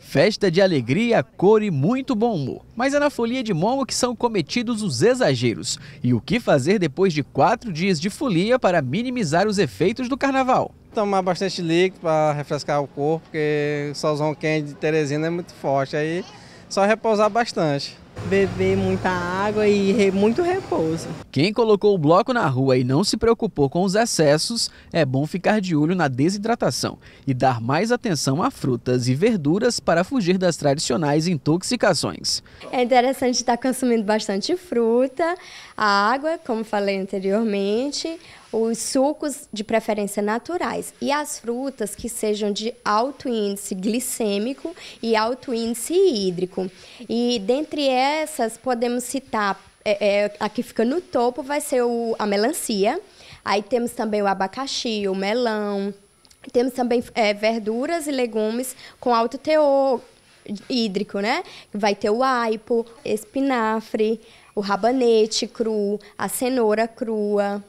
Festa de alegria, cor e muito bom humor. Mas é na folia de Momo que são cometidos os exageros. E o que fazer depois de quatro dias de folia para minimizar os efeitos do carnaval? Tomar bastante líquido para refrescar o corpo, porque o solzão quente de Teresina é muito forte. Aí só repousar bastante beber muita água e re, muito repouso. Quem colocou o bloco na rua e não se preocupou com os excessos, é bom ficar de olho na desidratação e dar mais atenção a frutas e verduras para fugir das tradicionais intoxicações. É interessante estar consumindo bastante fruta, água, como falei anteriormente, os sucos de preferência naturais e as frutas que sejam de alto índice glicêmico e alto índice hídrico. E dentre essas podemos citar é, é, a que fica no topo vai ser o, a melancia. Aí temos também o abacaxi, o melão. Temos também é, verduras e legumes com alto teor hídrico, né? Vai ter o aipo, espinafre, o rabanete cru, a cenoura crua,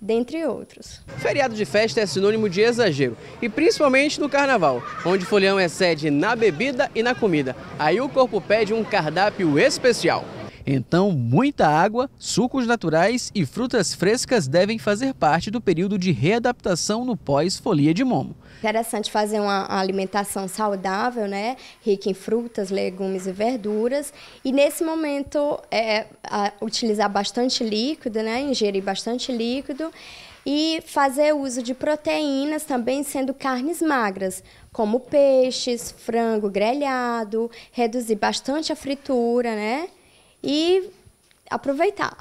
dentre outros. Feriado de festa é sinônimo de exagero, e principalmente no carnaval, onde o folião excede na bebida e na comida. Aí o corpo pede um cardápio especial. Então, muita água, sucos naturais e frutas frescas devem fazer parte do período de readaptação no pós-folia de momo. Interessante fazer uma alimentação saudável, né? rica em frutas, legumes e verduras. E nesse momento, é, utilizar bastante líquido, né? ingerir bastante líquido e fazer uso de proteínas também sendo carnes magras, como peixes, frango grelhado, reduzir bastante a fritura, né? e aproveitar.